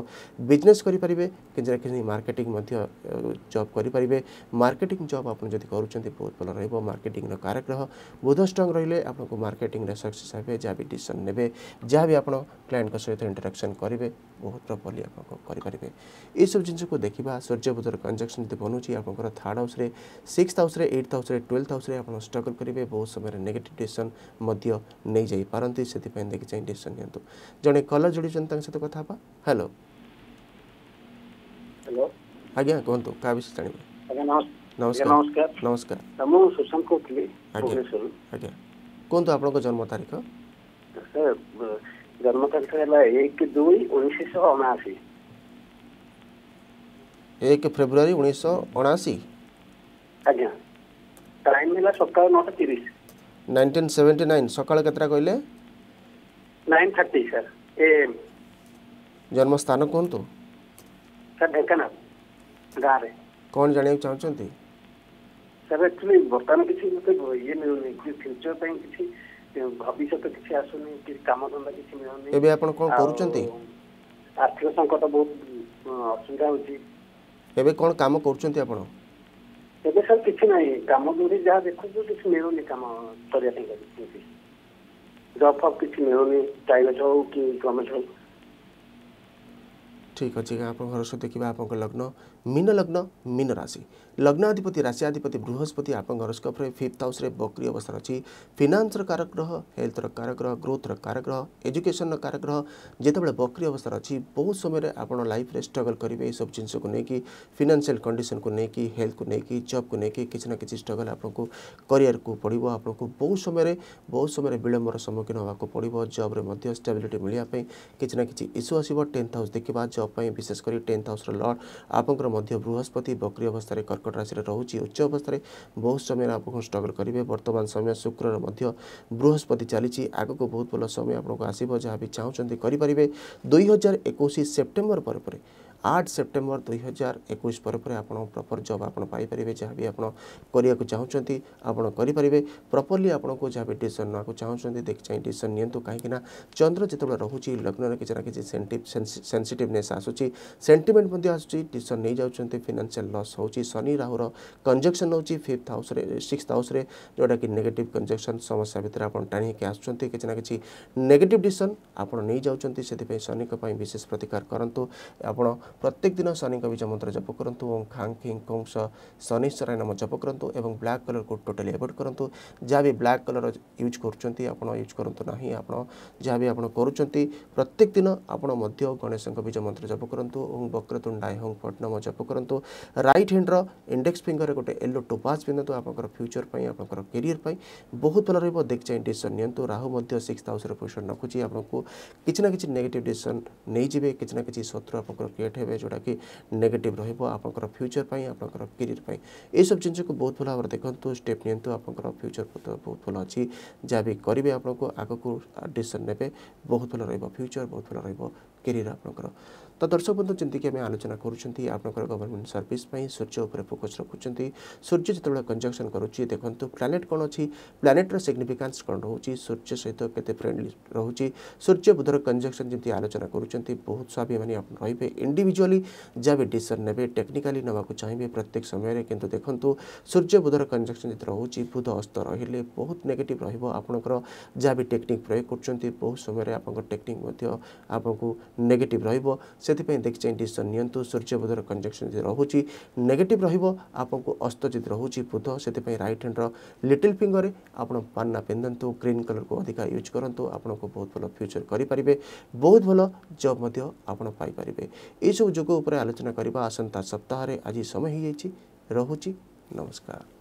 A: ବିଜନେସ୍ କରିପାରିବେ କିଛି ନା କିଛି ମାର୍କେଟିଂ ମଧ୍ୟ ଜବ୍ କରିପାରିବେ ମାର୍କେଟିଂ ଜବ୍ ଆପଣ ଯଦି କରୁଛନ୍ତି ବହୁତ ଭଲ ରହିବ ମାର୍କେଟିଂର କାରଗ୍ରହ ବୁଧ ଷ୍ଟ୍ରଙ୍ଗ ରହିଲେ ଆପଣଙ୍କୁ ମାର୍କେଟିଂରେ ସକ୍ସେସ୍ ହେବେ ଯାହା ବି ଡିସିସନ୍ ନେବେ ଯାହା ବି ଆପଣ କ୍ଲାଏଣ୍ଟଙ୍କ ସହିତ ଇଣ୍ଟରାକ୍ସନ୍ କରିବେ ବହୁତ ପ୍ରପର୍ଲି ଆପଣଙ୍କ କରିପାରିବେ ଏସବୁ ଜିନିଷକୁ ଦେଖିବା ସୂର୍ଯ୍ୟ ବୁଧର କଞ୍ଜକ୍ସନ୍ ଯଦି ବନୁଛି ଆପଣଙ୍କର ଥାର୍ଡ଼ ହାଉସ୍ରେ ସିକ୍ସଥ ହାଉସ୍ରେ ଏଇଟ୍ ହାଉସ୍ରେ ଟୁଏଲ୍ଥ ହାଉସ୍ରେ ଆପଣ ଷ୍ଟ୍ରଗଲ୍ କରିବେ ବହୁତ ସମୟରେ ନେଗେଟିଭ୍ ଡିସିସନ୍ ମଧ୍ୟ ନେଇଯାଇପାରନ୍ତି ସେଥିପାଇଁ ଦେଖି ଚାହିଁ ଡିସିସନ୍ ନିଅନ୍ତୁ ଜଣେ କଲର୍ ଯୋଡ଼ିଛନ୍ତି ତାଙ୍କ ସହିତ କଥା ହେବା ହ୍ୟାଲୋ ହ୍ୟାଲୋ ଆଜ୍ଞା କୁହନ୍ତୁ କାହା ବିଷୟରେ ଜାଣିବେ ନମସ୍କାର ନମସ୍କାର
B: ମୁଁ ସୁଶାନ୍ତ କହୁଥିଲି ଆଜ୍ଞା
A: କୁହନ୍ତୁ ଆପଣଙ୍କ ଜନ୍ମ ତାରିଖ
B: ଜନ୍ମ ତାରିଖ ହେଲା ଏକ ଦୁଇ ଉଣେଇଶହ ଅଣାଅଶୀ
A: ଏକ ଫେବୃଆରୀ ଉଣେଇଶହ ଅଣାଅଶୀ
B: ଆଜ୍ଞା ଟାଇମ୍ ହେଲା ସକାଳ ନଅଟା ତିରିଶ
A: ନାଇନଟିନ୍ ସେଭେଣ୍ଟି ନାଇନ୍ ସକାଳ କେତେଟା କହିଲେ
B: ନାଇନ୍ ଥାର୍ଟି ସାର୍ ଏଏମ୍
A: ଜନ୍ମସ୍ଥାନ କୁହନ୍ତୁ
B: ସାର୍ ଢେଙ୍କାନାଳ ଗାଁରେ
A: କ'ଣ ଜାଣିବାକୁ ଚାହୁଁଛନ୍ତି
B: ସାର୍ ଆକ୍ଚୁଆଲି ବର୍ତ୍ତମାନ କିଛି ମୋତେ ଇଏ ମିଳୁନି ଫ୍ୟୁଚର ପାଇଁ କିଛି ଭବିଷ୍ୟତ କିଛି ଆସୁନି କିଛି କାମଧନ୍ଦା କିଛି ମିଳୁନି ଏବେ ଆପଣ କ'ଣ କରୁଛନ୍ତି ଆର୍ଥିକ ସଙ୍କଟ ବହୁତ ଅସୁବିଧା ହେଉଛି
A: ଏବେ କ'ଣ କାମ କରୁଛନ୍ତି ଆପଣ
B: ଏବେ ସାର୍ କିଛି ନାହିଁ କାମ ଯୋଉଠି ଯାହା ଦେଖୁଛୁ କିଛି ମିଳୁନି କାମ କରିବା ପାଇଁ ଜବ୍ ଫବ୍ କିଛି ମିଳୁନି ପ୍ରାଇଭେଟ୍ ହଉ କି ଗଭର୍ଣ୍ଣମେଣ୍ଟ ହଉ
A: ঠিক অছি আপনার হরস্ব দেখবা আপনার লগ্ন মীন লগ্ন মীন রাশি লগ্নাধিপতি রাশিয়াধিপতি বৃহস্পতি আপনার হরস্কোপে ফিফ্থ হাউসে বক্রি অবস্থান অছি ফিনান্সর কারক গ্রহ হেলথর কারক গ্রহ গ্রোথর কারক গ্রহ এজুকেশনর কারক গ্রহ যেতবে বক্রি অবস্থান অছি বহু সময় আপনার লাইফে স্ট্রগল করবে এইসব জিনিসক নেই ফিনান্সিয়াল কন্ডিশন কু নেই হেলথ কু নেই জব কু নেই কিছু না কিছু স্ট্রগল আপনার করিয়ার কু পড়ব আপনার বহু সময় বহু সময় বিলম্বর সম্মুখীন হওয়া পড়ব জব্রে স্টাবিলিটি মিলিয়া কিছু না কিছু ইস্যু আসব টেন্থ হাউস দেখবা জব विशेष गरी टेन्थ हाउस र लर्ड आप बृहस्पति बक्री अवस्था कर्कट राशि रह बहुत समय स्ट्रगल गरे बर्तमान समय शुक्रर बृहस्पति चाहिँ आगो बहुत भन्नु समय आपि जहाँबि चाहन्छ दुई हजार एकै पर ଆଠ ସେପ୍ଟେମ୍ବର ଦୁଇ ହଜାର ଏକୋଇଶ ପରେ ପରେ ଆପଣ ପ୍ରପର୍ ଜବ୍ ଆପଣ ପାଇପାରିବେ ଯାହା ବି ଆପଣ କରିବାକୁ ଚାହୁଁଛନ୍ତି ଆପଣ କରିପାରିବେ ପ୍ରପର୍ଲି ଆପଣଙ୍କୁ ଯାହା ବି ଡିସିସନ୍ ନେବାକୁ ଚାହୁଁଛନ୍ତି ଦେଖି ଚାହିଁ ଡିସିସନ୍ ନିଅନ୍ତୁ କାହିଁକିନା ଚନ୍ଦ୍ର ଯେତେବେଳେ ରହୁଛି ଲଗ୍ନରେ କିଛି ନା କିଛି ସେନ୍ସିଟିଭନେସ୍ ଆସୁଛି ସେଣ୍ଟିମେଣ୍ଟ ମଧ୍ୟ ଆସୁଛି ଡିସିସନ୍ ନେଇଯାଉଛନ୍ତି ଫିନାନ୍ସିଆଲ୍ ଲସ୍ ହେଉଛି ଶନି ରାହୁର କଞ୍ଜକ୍ସନ୍ ହେଉଛି ଫିଫ୍ଥ ହାଉସ୍ରେ ସିକ୍ସ ହାଉସ୍ରେ ଯେଉଁଟାକି ନେଗେଟିଭ୍ କଞ୍ଜକ୍ସନ୍ ସମସ୍ୟା ଭିତରେ ଆପଣ ଟାଣି ହେଇକି ଆସୁଛନ୍ତି କିଛି ନା କିଛି ନେଗେଟିଭ୍ ଡିସିସନ୍ ଆପଣ ନେଇଯାଉଛନ୍ତି ସେଥିପାଇଁ ଶନିଙ୍କ ପାଇଁ ବିଶେଷ ପ୍ରତିକାର କରନ୍ତୁ ଆପଣ प्रत्येक दिन शनि बीज मंत्र जप करूँ ओं खांग खिंग खोंग शनिश्चराय नाम जप करूँ और ब्लाक कलर को टोटाली एवोड करूँ जहाँ भी ब्लाक कलर यूज करूज यूज करूँ ना आप जहाँ भी आप कर प्रत्येक दिन आप गणेश बीज मंत्र जप करूँ ओं वक्रतुंडाय ओं फट नाम जप करूँ रईट हैंड्र इंडेक्स फिंगर गोटे येलो टोपाज पिंधु आप फ्यूचर आप कैरियर बहुत भल रही देख चाहिए डिसीसन नियंतु राहु सिक्स हाउस पोजिशन रखुच्छी आपको किसी ना कि नेगेटिव डिसीसन नहीं जी किसी ना कि शत्रु आप क्रिएट ଉଠାଇବେ ଯେଉଁଟାକି ନେଗେଟିଭ୍ ରହିବ ଆପଣଙ୍କର ଫ୍ୟୁଚର୍ ପାଇଁ ଆପଣଙ୍କର କ୍ୟାରିୟର୍ ପାଇଁ ଏସବୁ ଜିନିଷକୁ ବହୁତ ଭଲ ଭାବରେ ଦେଖନ୍ତୁ ଷ୍ଟେପ୍ ନିଅନ୍ତୁ ଆପଣଙ୍କର ଫ୍ୟୁଚର୍ ବହୁତ ଭଲ ଅଛି ଯାହା ବି କରିବେ ଆପଣଙ୍କୁ ଆଗକୁ ଡିସିସନ୍ ନେବେ ବହୁତ ଭଲ ରହିବ ଫ୍ୟୁଚର୍ ବହୁତ ଭଲ ରହିବ କ୍ୟାରିୟର୍ ଆପଣଙ୍କର तो दर्शक बंधु जमी आम आलोचना करुँच गवर्नमेंट सर्विस सूर्य उपर फोकस रखुच्च सूर्य जो कंजक्शन करुच्ची देखते प्लानेट कौन अच्छी प्लानेट्र सिग्निफिकान्स कौन रोज सूर्य सहित केेंडली रोचे सूर्य बुधर कंजक्शन जमी आलोचना करुँच बहुत स्वाभिमानी आप इंडिजुआली जहाँ भी डिशन ने टेक्निकाली ना चाहिए प्रत्येक समय कि देखो सूर्य बुधर कंजक्शन जी रोच बुध अस्त रही बहुत नेगेट रोकर जहाँ भी टेक्निक प्रयोग कर बहुत समय टेक्निक नेगेटिव रोज সেতে পই দেখছইন ডিসন নিয়ন্তু সূর্য বুধৰ কনজাংশন ৰহুচি নেগেটিভ ৰহিব আপونکو অস্ত চিত্র হুচি বুধ সেতে পই ৰাইট হ্যান্ডৰ লিটল ফিংগৰে আপোন পন্না পিনদন্তু ग्रीन কালৰক অধিকায়েচ কৰন্ত আপোনক বহুত ভাল ফিউচার কৰি পৰিব বহুত ভাল জব মধ্য আপোন পাই পৰিব এই সক যগক ওপৰ আলোচনা কৰিব আসন্তাৰ সপ্তাহৰে আজি সময় হৈ গৈছি ৰহুচি নমস্কাৰ